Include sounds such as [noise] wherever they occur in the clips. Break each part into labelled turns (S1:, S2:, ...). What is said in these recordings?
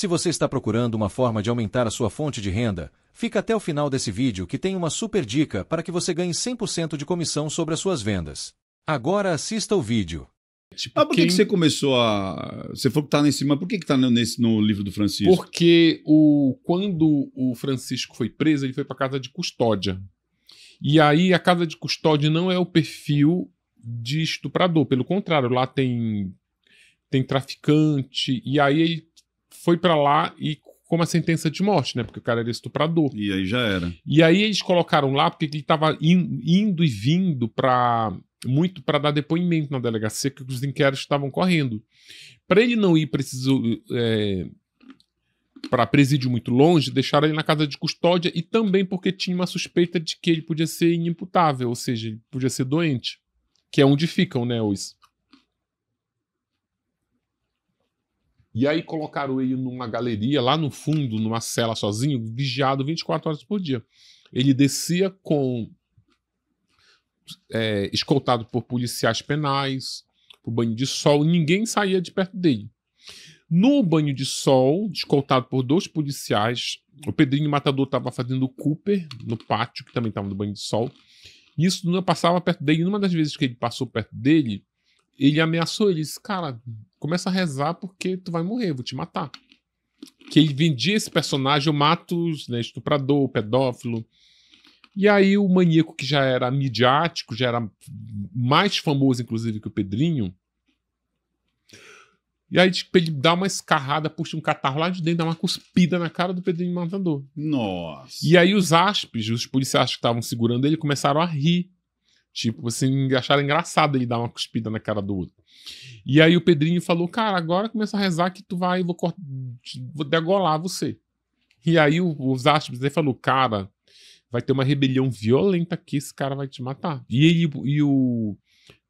S1: Se você está procurando uma forma de aumentar a sua fonte de renda, fica até o final desse vídeo que tem uma super dica para que você ganhe 100% de comissão sobre as suas vendas. Agora assista o vídeo. Tipo, Mas por que, quem... que você começou a. Você falou que está nesse, mas por que está nesse no livro
S2: do Francisco? Porque o... quando o Francisco foi preso, ele foi para casa de custódia. E aí a casa de custódia não é o perfil de estuprador, pelo contrário, lá tem tem traficante e aí ele foi para lá e com uma sentença de morte, né? Porque o cara era estuprador. E aí já era. E aí eles colocaram lá porque ele tava in, indo e vindo para muito para dar depoimento na delegacia que os inquéritos estavam correndo. Para ele não ir preciso é, para presídio muito longe, deixaram ele na casa de custódia e também porque tinha uma suspeita de que ele podia ser inimputável, ou seja, ele podia ser doente, que é onde ficam, né, os E aí colocaram ele numa galeria, lá no fundo, numa cela sozinho, vigiado 24 horas por dia. Ele descia com. É, escoltado por policiais penais, por banho de sol, ninguém saía de perto dele. No banho de sol, escoltado por dois policiais, o Pedrinho Matador estava fazendo Cooper no pátio, que também estava no banho de sol. Isso não passava perto dele. Numa das vezes que ele passou perto dele, ele ameaçou, ele disse, cara, começa a rezar porque tu vai morrer, vou te matar. Que ele vendia esse personagem, o Matos, né, estuprador, pedófilo. E aí o maníaco que já era midiático, já era mais famoso, inclusive, que o Pedrinho. E aí tipo, ele dá uma escarrada, puxa um catarro lá de dentro, dá uma cuspida na cara do Pedrinho Matador. Nossa. E aí os aspes, os policiais que estavam segurando ele, começaram a rir Tipo, você assim, acharam engraçado ele dar uma cuspida na cara do outro. E aí o Pedrinho falou, cara, agora começa a rezar que tu vai, vou, vou degolar você. E aí o, os Aspas falou, cara, vai ter uma rebelião violenta aqui, esse cara vai te matar. E, e o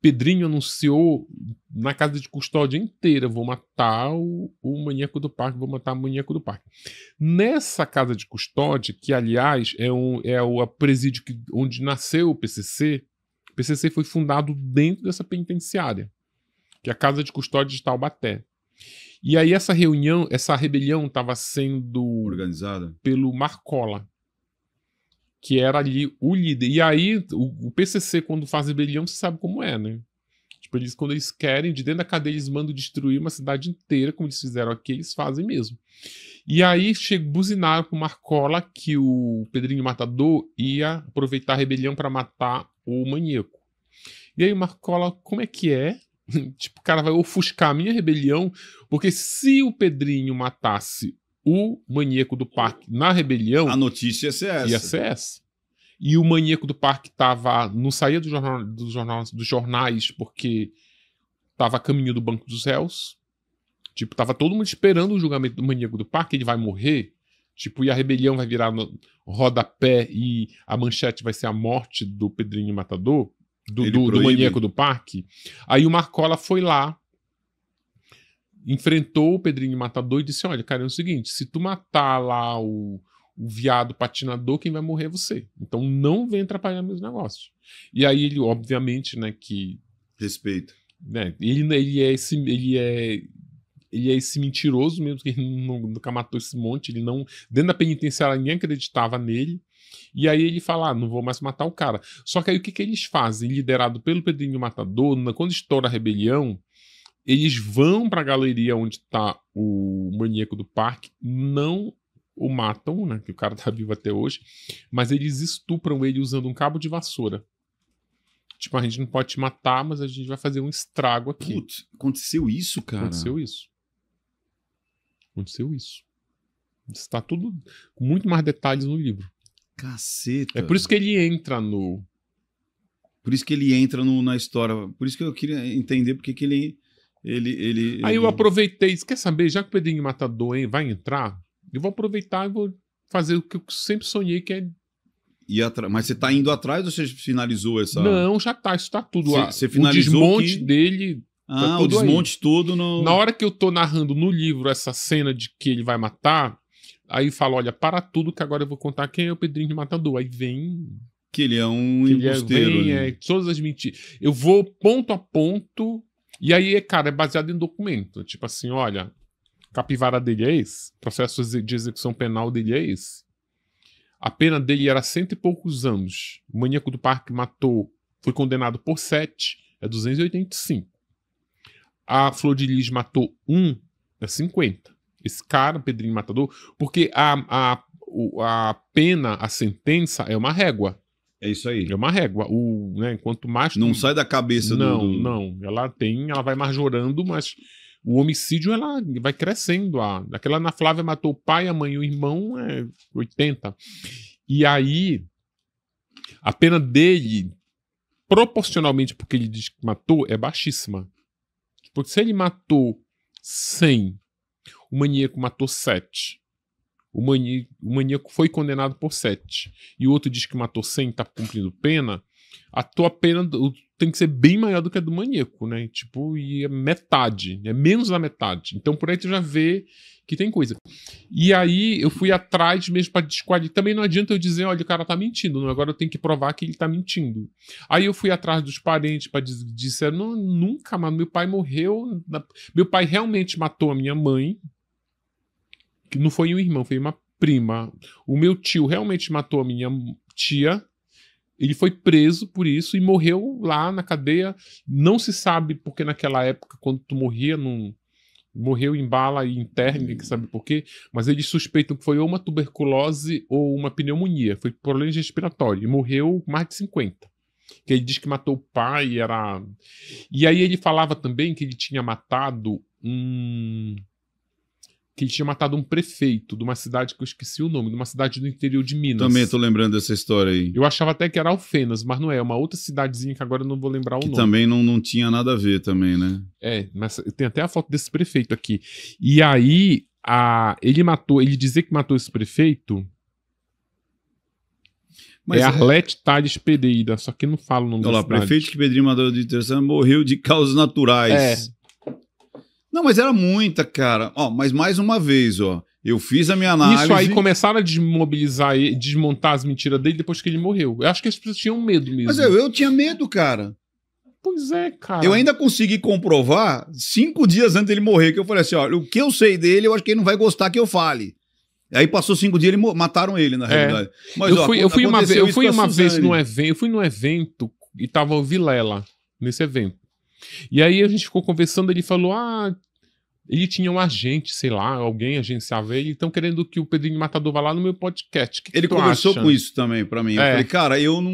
S2: Pedrinho anunciou na casa de custódia inteira: vou matar o, o maníaco do parque, vou matar o maníaco do parque. Nessa casa de custódia, que aliás é, um, é o presídio que, onde nasceu o PCC, PCC foi fundado dentro dessa penitenciária, que é a Casa de Custódia de Taubaté. E aí essa reunião, essa rebelião estava sendo organizada pelo Marcola, que era ali o líder. E aí o, o PCC quando faz rebelião, você sabe como é, né? Tipo, eles quando eles querem, de dentro da cadeia eles mandam destruir uma cidade inteira, como eles fizeram aqui, eles fazem mesmo. E aí chega buzinaram pro Marcola que o Pedrinho Matador ia aproveitar a rebelião para matar o maníaco. E aí o Marco Cola, como é que é? [laughs] tipo, o cara vai ofuscar a minha rebelião, porque se o Pedrinho matasse o maníaco do parque na rebelião. A notícia ia ser essa. Ia ser essa. E o maníaco do parque tava. não saía do jornal, do jornal, dos jornais porque tava a caminho do Banco dos Réus. Tipo, tava todo mundo esperando o julgamento do maníaco do parque, ele vai morrer. Tipo, e a rebelião vai virar no rodapé e a manchete vai ser a morte do Pedrinho Matador, do, do, do maníaco do parque. Aí o Marcola foi lá, enfrentou o Pedrinho Matador e disse: Olha, cara, é o seguinte, se tu matar lá o, o viado patinador, quem vai morrer é você. Então não vem atrapalhar meus negócios. E aí ele, obviamente, né, que. Respeito. Né, ele, ele é esse. Ele é ele é esse mentiroso mesmo, que ele [laughs] nunca matou esse monte, ele não. Dentro da penitenciária ninguém acreditava nele. E aí ele fala: ah, não vou mais matar o cara. Só que aí o que, que eles fazem? Liderado pelo Pedrinho Matador, quando estoura a rebelião, eles vão para a galeria onde está o maníaco do parque, não o matam, né? Que o cara tá vivo até hoje, mas eles estupram ele usando um cabo de vassoura. Tipo, a gente não pode te matar, mas a gente vai fazer um estrago aqui. Putz, aconteceu isso, cara? Aconteceu isso. Aconteceu isso. Está tudo com muito mais detalhes no livro. Caceta. É por isso
S1: que ele entra no. Por isso que ele entra no, na história. Por isso que eu queria
S2: entender porque que ele. ele, ele Aí ele... eu aproveitei. Quer saber? Já que o Pedrinho Matador hein, vai entrar, eu vou aproveitar e vou fazer o que eu sempre sonhei, que é mas você está indo atrás ou você finalizou essa? Não, já está, isso está tudo cê, lá. finalizou o desmonte que... dele ah, o desmonte aí. no... Na hora que eu tô narrando no livro essa cena de que ele vai matar, aí fala, olha, para tudo que agora eu vou contar quem é o Pedrinho de Matador. Aí vem... Que ele é um que embusteiro. Ele é, vem, é, todas as mentiras. Eu vou ponto a ponto, e aí, cara, é baseado em documento. Tipo assim, olha, capivara dele é esse, processo de execução penal dele é esse. A pena dele era cento e poucos anos. O maníaco do parque matou, foi condenado por sete, é 285 a Flor de Lis matou um, é 50. Esse cara, Pedrinho Matador, porque a, a, a pena, a sentença é uma régua. É isso aí. É uma régua. O, né, quanto mais. Não sai da cabeça não, do. Não, não. Ela tem, ela vai majorando, mas o homicídio ela vai crescendo. A, aquela Ana Flávia matou o pai, a mãe e o irmão, é 80. E aí, a pena dele, proporcionalmente porque ele diz que matou, é baixíssima. Porque se ele matou 100, o maníaco matou 7. O, mani... o maníaco foi condenado por 7. E o outro diz que matou 100 e tá cumprindo pena. A tua pena, tem que ser bem maior do que a do maníaco, né? Tipo, e é metade, é menos da metade. Então por aí tu já vê que tem coisa. E aí eu fui atrás mesmo para desqualificar. Também não adianta eu dizer, olha, o cara tá mentindo, agora eu tenho que provar que ele tá mentindo. Aí eu fui atrás dos parentes para dizer, não, nunca, mano, meu pai morreu, meu pai realmente matou a minha mãe. Que não foi um irmão, foi uma prima. O meu tio realmente matou a minha tia ele foi preso por isso e morreu lá na cadeia. Não se sabe porque naquela época, quando tu morria, não, morreu em bala e interna, ninguém sabe por quê, mas eles suspeitam que foi ou uma tuberculose ou uma pneumonia, foi problema respiratório, e morreu mais de 50. Que ele diz que matou o pai, era. E aí ele falava também que ele tinha matado um que ele tinha matado um prefeito de uma cidade que eu esqueci o nome, de uma cidade do interior de Minas. Também tô
S1: lembrando dessa história aí. Eu
S2: achava até que era Alfenas, mas não é, é uma outra cidadezinha que agora eu não vou lembrar o que nome. também não, não tinha nada a ver também, né? É, mas tem até a foto desse prefeito aqui. E aí, a, ele matou, ele dizer que matou esse prefeito... Mas é, é- Arlete é... Tales Pereira, só que não falo o nome Olha lá, cidade. prefeito
S1: que Pedrinho Maduro de interessante morreu de causas naturais. É não, mas era muita, cara. Ó, mas mais uma vez, ó.
S2: Eu fiz a minha análise. Isso aí começaram a desmobilizar e desmontar as mentiras dele depois que ele morreu. Eu acho que as pessoas tinham medo mesmo. Mas eu, eu tinha medo, cara. Pois é, cara. Eu ainda consegui
S1: comprovar cinco dias antes dele morrer, que eu falei assim: olha, o que eu sei dele, eu acho que ele não vai gostar que eu fale. Aí passou cinco dias, ele mataram ele, na é. realidade. Mas, eu, ó, fui, eu fui uma, eu fui uma vez num evento,
S2: eu fui num evento e tava o Vilela nesse evento. E aí a gente ficou conversando, ele falou: ah, ele tinha um agente, sei lá, alguém agenciava ele, estão querendo que o Pedrinho Matador vá lá no meu podcast. Que ele que conversou acha? com isso
S1: também para mim. É. Eu falei, cara,
S2: eu não.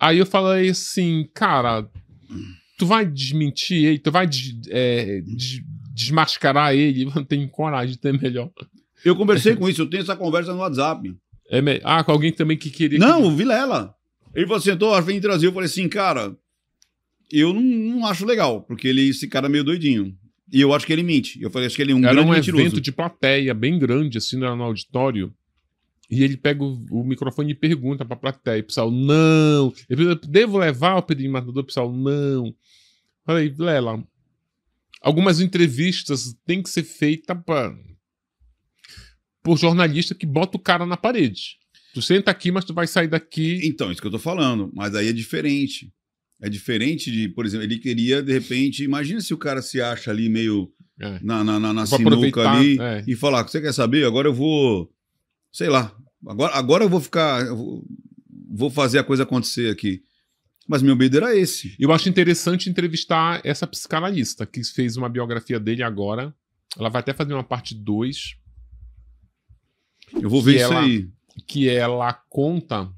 S2: Aí eu falei assim, cara, tu vai desmentir ele, tu vai des, é, des, desmascarar ele, não [laughs] tem coragem, tem é melhor. Eu
S1: conversei com isso, eu tenho essa conversa no WhatsApp.
S2: É me... Ah, com alguém também que queria. Não, que... o Vilela.
S1: Ele falou assim, tô a fim de trazer. Eu falei assim, cara, eu não, não acho legal, porque ele, esse cara é meio doidinho. E eu acho que ele mente. Eu falei, acho que ele é um Era grande um mentiroso. evento
S2: de plateia bem grande, assim, no, auditório. E ele pega o, o, microfone e pergunta pra plateia. E o pessoal, não. Eu, devo levar o Pedrinho Matador? O pessoal, não. Falei, Lela, algumas entrevistas têm que ser feitas pra... por jornalista que bota o cara na parede. Tu senta aqui, mas tu vai sair daqui. Então,
S1: isso que eu tô falando. Mas aí é diferente. É diferente de, por exemplo, ele queria, de repente, imagina se o cara se acha ali meio é. na, na, na, na sinuca ali é. e falar, você quer saber? Agora eu vou, sei lá, agora, agora eu vou ficar, eu vou, fazer
S2: a coisa acontecer aqui. Mas meu medo era esse. Eu acho interessante entrevistar essa psicanalista que fez uma biografia dele agora. Ela vai até fazer uma parte 2.
S1: Eu vou ver isso ela, aí.
S2: Que ela conta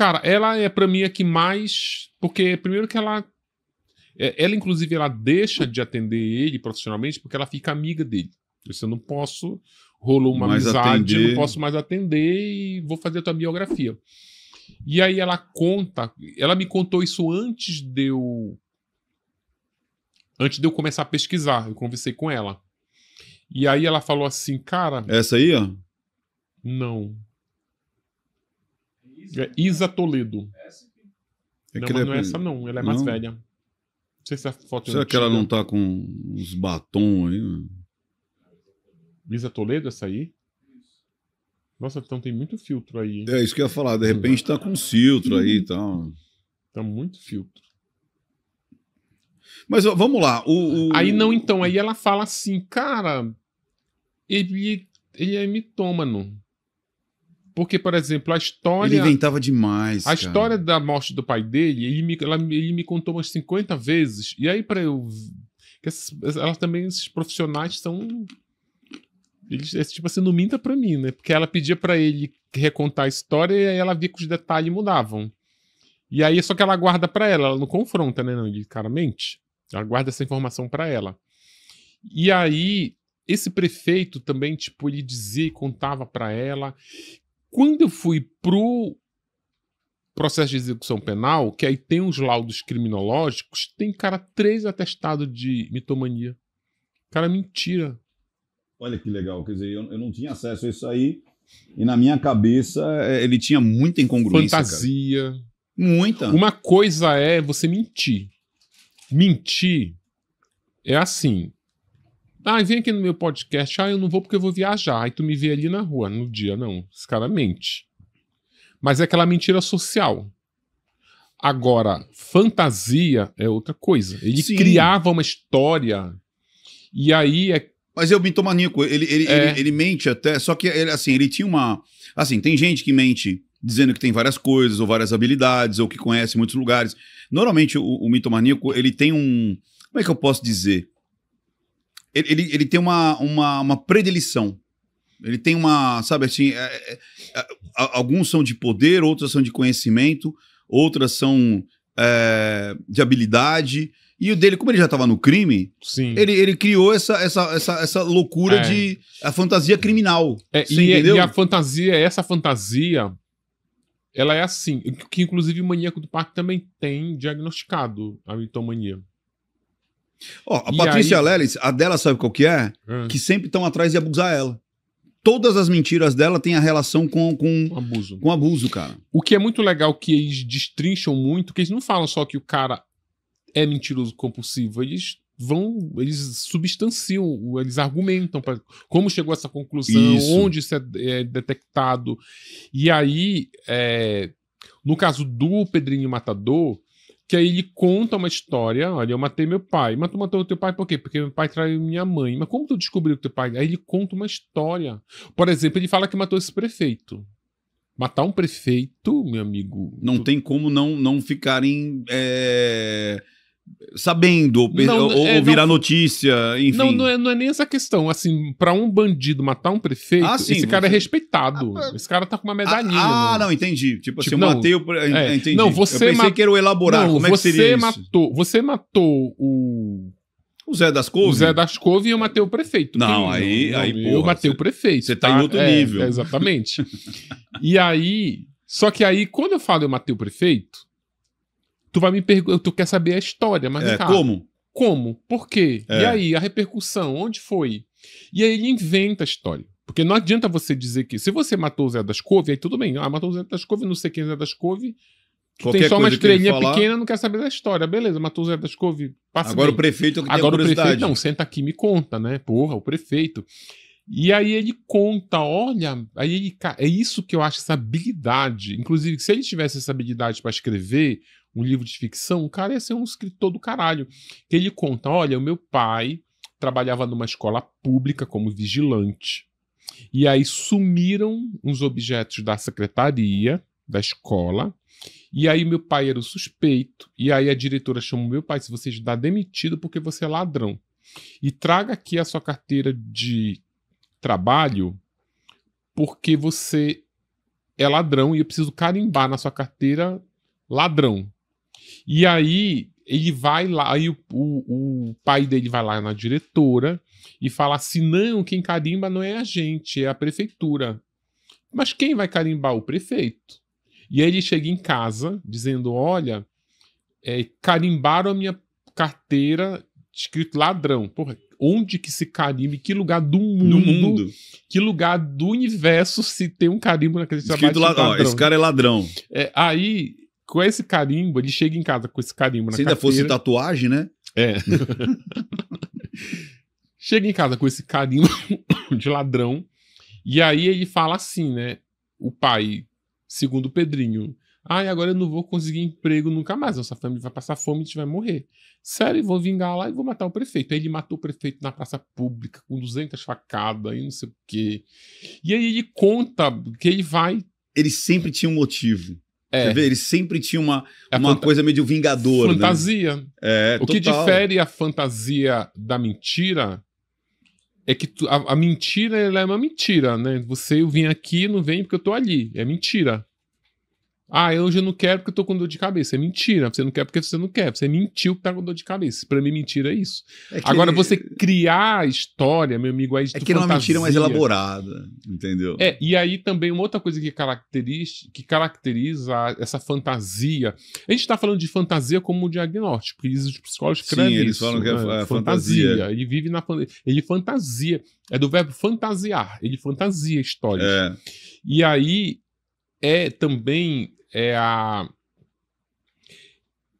S2: Cara, ela é para mim a que mais. Porque, primeiro, que ela. É, ela, inclusive, ela deixa de atender ele profissionalmente porque ela fica amiga dele. Eu disse não posso. Rolou uma mais amizade, eu não posso mais atender e vou fazer a tua biografia. E aí ela conta. Ela me contou isso antes de eu. Antes de eu começar a pesquisar. Eu conversei com ela. E aí ela falou assim, cara. Essa aí, ó? Não. É Isa Toledo. É não, não é essa, não. Ela é mais velha. Não sei se a foto é Será é que ela não
S1: tá com uns batons aí? Né?
S2: Isa Toledo, essa aí? Nossa, então tem muito filtro aí. Hein? É isso que eu ia falar. De repente tá com filtro aí e tal. Tá muito filtro. Mas ó, vamos lá. O, o, Aí não, então. Aí ela fala assim, cara, ele, ele é mitômano. Porque, por exemplo, a história. Ele inventava
S1: demais. A cara. história
S2: da morte do pai dele, ele me, ela, ele me contou umas 50 vezes. E aí, para eu. Essas, ela também, esses profissionais são. Eles, tipo assim, não minta pra mim, né? Porque ela pedia para ele recontar a história e aí ela via que os detalhes mudavam. E aí, só que ela guarda para ela, ela não confronta, né? Não, ele, cara, mente. Ela guarda essa informação para ela. E aí, esse prefeito também, tipo, ele dizia e contava para ela quando eu fui pro processo de execução penal, que aí tem uns laudos criminológicos, tem, cara, três atestados de mitomania. Cara, mentira. Olha que
S1: legal, quer dizer, eu, eu não tinha acesso a isso aí. E na minha cabeça, é, ele tinha muita incongruência. Fantasia.
S2: Cara. Muita. Uma coisa é você mentir. Mentir é assim. Ah, vem aqui no meu podcast. Ah, eu não vou porque eu vou viajar. Aí tu me vê ali na rua, no dia, não. Esse cara mente. Mas é aquela mentira social. Agora, fantasia é outra coisa. Ele Sim. criava uma história e aí é. Mas é o mintomaníaco. Ele, ele,
S1: é... ele, ele, mente até, só que ele, assim, ele tinha uma. Assim, tem gente que mente dizendo que tem várias coisas, ou várias habilidades, ou que conhece muitos lugares. Normalmente, o, o mitomaníaco, ele tem um. Como é que eu posso dizer? ele, ele, ele, tem uma, uma, uma predileção. Ele tem uma, sabe assim, é, é, é alguns são de poder, outros são de conhecimento, outras são é, de habilidade. E
S2: o dele, como ele já estava no crime, Sim.
S1: Ele, ele criou essa, essa, essa, essa loucura é. de a fantasia criminal. É, e, é, e, a
S2: fantasia, essa fantasia, ela é assim, que inclusive o maníaco do parque também tem diagnosticado a mitomania.
S1: Ó, a e Patrícia aí... Lelis, a dela sabe qual que é? Hum. Que sempre estão atrás de abusar ela. Todas as mentiras dela têm a relação com, com, com, abuso. com abuso, cara.
S2: O que é muito legal que eles destrincham muito, que eles não falam só que o cara é mentiroso compulsivo, eles vão, eles substanciam, eles argumentam pra, como chegou a essa conclusão, isso. onde isso é, é, detectado. E aí, é, no caso do Pedrinho Matador, que aí ele conta uma história, olha, eu matei meu pai. Mas tu matou teu pai por quê? Porque meu pai traiu minha mãe. Mas como tu descobriu que teu pai... Aí ele conta uma história. Por exemplo, ele fala que matou esse prefeito. Matar um prefeito, meu amigo... Não tu... tem como não, não ficarem... É
S1: sabendo, ou, não, ou é, ouvir não, a notícia, enfim. Não, não
S2: é, não é, nem essa questão. Assim, para um bandido matar um prefeito, ah, sim, esse cara você... é respeitado. Ah, esse cara tá com uma ah, medalhinha. Ah, não, entendi. Tipo, assim, tipo assim, eu matei o... É, entendi. Não, você eu pensei mat... que era o elaborar. Como é que seria matou, isso? Você matou o... O Zé das Couve? O Zé das Couve e eu matei o prefeito. Não, aí... Não, aí porra, eu matei você... o prefeito. Você tá, tá em outro é, nível. exatamente. [laughs] e aí... Só que aí, quando eu falo eu matei o prefeito, tu vai me perguntar, tu quer saber a história, mas é, como? Como? Por quê? É. E aí, a repercussão, onde foi? E aí ele inventa a história. Porque não adianta você dizer que se você matou o Zé das Couve, aí tudo bem. Ah, matou o Zé das Couve, não sei quem é Zé das Couve.
S1: tem só uma estrelinha falar... pequena,
S2: não quer saber da história. Beleza, matou o Zé das Couve, passa Agora bem. o prefeito que Agora o prefeito, não, senta aqui me conta, né? Porra, o prefeito. E aí ele conta, olha, aí ele, é isso que eu acho essa habilidade. Inclusive, se ele tivesse essa habilidade para escrever um livro de ficção, o cara ia ser um escritor do caralho. Que ele conta, olha, o meu pai trabalhava numa escola pública como vigilante. E aí sumiram uns objetos da secretaria da escola. E aí meu pai era o suspeito. E aí a diretora chamou meu pai, se você está demitido porque você é ladrão. E traga aqui a sua carteira de trabalho porque você é ladrão e eu preciso carimbar na sua carteira ladrão. E aí ele vai lá, aí o, o, o, pai dele vai lá na diretora e fala assim: não, quem carimba não é a gente, é a prefeitura. Mas quem vai carimbar? O prefeito. E aí ele chega em casa dizendo: olha, é, carimbaram a minha carteira escrito ladrão. Porra, onde que se carimba, que lugar do mundo, mundo, que lugar do universo se tem um carimbo naquele trabalho. Escrito ladrão. Ó, esse cara é ladrão. É, aí, com esse carimbo, ele chega em casa com esse carimbo na Se ainda fosse
S1: tatuagem, né?
S2: É. [laughs] chega em casa com esse carimbo [coughs] de ladrão. E aí ele fala assim, né? O pai, segundo o Pedrinho, ah, e agora eu não vou conseguir emprego nunca mais. Nossa família vai passar fome, a gente vai morrer. Sério, vou vingar lá e vou matar o prefeito. Aí ele matou o prefeito na praça pública, com 200 facadas e não sei o quê. E aí ele conta que ele vai. Ele sempre tinha um motivo. É. Você vê, ele sempre tinha uma, é uma fanta... coisa meio vingador. Né? Fantasia. Né? É, o total. que difere a fantasia da mentira é que tu, a, a, mentira ela é uma mentira, né? Você eu vim aqui, não vem porque eu tô ali. É mentira. Ah, hoje eu não quero porque eu tô com dor de cabeça. É mentira. Você não quer porque você não quer. Você mentiu que tá com dor de cabeça. Pra mim, mentira é isso. É que... Agora, você criar a história, meu amigo, aí É, é que não é uma mentira é mais elaborada, entendeu? É, e aí também uma outra coisa que caracteriza, que caracteriza essa fantasia. A gente tá falando de fantasia como diagnóstico, porque os psicólogos escrevem Sim, eles isso, falam que é né? É fantasia. fantasia. Ele vive na fantasia. Ele fantasia. É do verbo fantasiar. Ele fantasia histórias. É. E aí é também é a.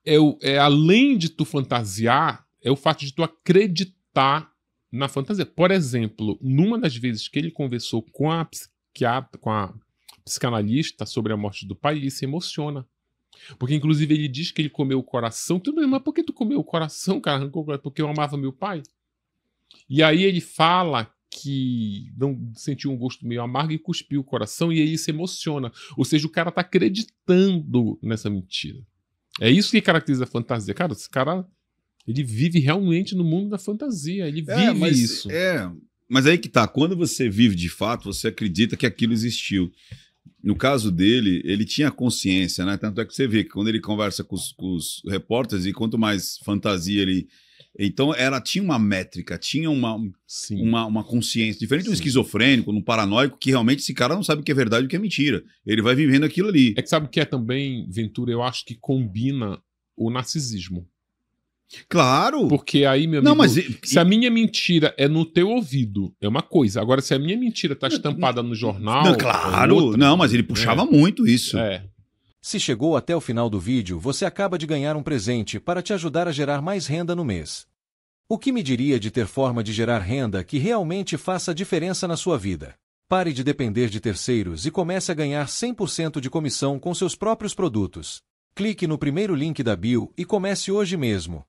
S2: É, o, é além de tu fantasiar, é o fato de tu acreditar na fantasia. Por exemplo, numa das vezes que ele conversou com a psiquiatra, com a psicanalista sobre a morte do pai, ele se emociona. Porque, inclusive, ele diz que ele comeu o coração. Tudo bem, mas por que tu comeu o coração, cara? Porque eu amava meu pai. E aí ele fala que não sentiu um gosto meio amargo e cuspiu o coração, e aí se emociona. Ou seja, o cara tá acreditando nessa mentira. É isso que caracteriza a fantasia. Cara, esse cara ele vive realmente no mundo da fantasia, ele é, vive mas, isso. É, mas aí que tá, quando você
S1: vive de fato, você acredita que aquilo existiu. No caso dele, ele tinha consciência, né? Tanto é que você vê que quando ele conversa com os, com os repórteres, e quanto mais fantasia ele então, ela tinha uma métrica, tinha uma, uma, uma consciência. Diferente Sim. de um esquizofrênico, um paranoico, que realmente esse cara não sabe o que é verdade e o que é mentira. Ele vai vivendo aquilo ali. É que sabe o que é
S2: também, Ventura? Eu acho que combina o narcisismo. Claro! Porque aí, meu amigo, não, mas... se a minha mentira é no teu ouvido, é uma coisa. Agora, se a minha mentira tá estampada no jornal... Não, é claro! É outra, não, mas ele puxava é. muito isso. É.
S1: Se chegou até o final do vídeo, você acaba de ganhar um presente para te ajudar a gerar mais renda no mês. O que me diria de ter forma de gerar renda que realmente faça diferença na sua vida? Pare de depender de terceiros e comece a ganhar 100% de comissão com seus próprios produtos. Clique no primeiro link da bio e comece hoje mesmo.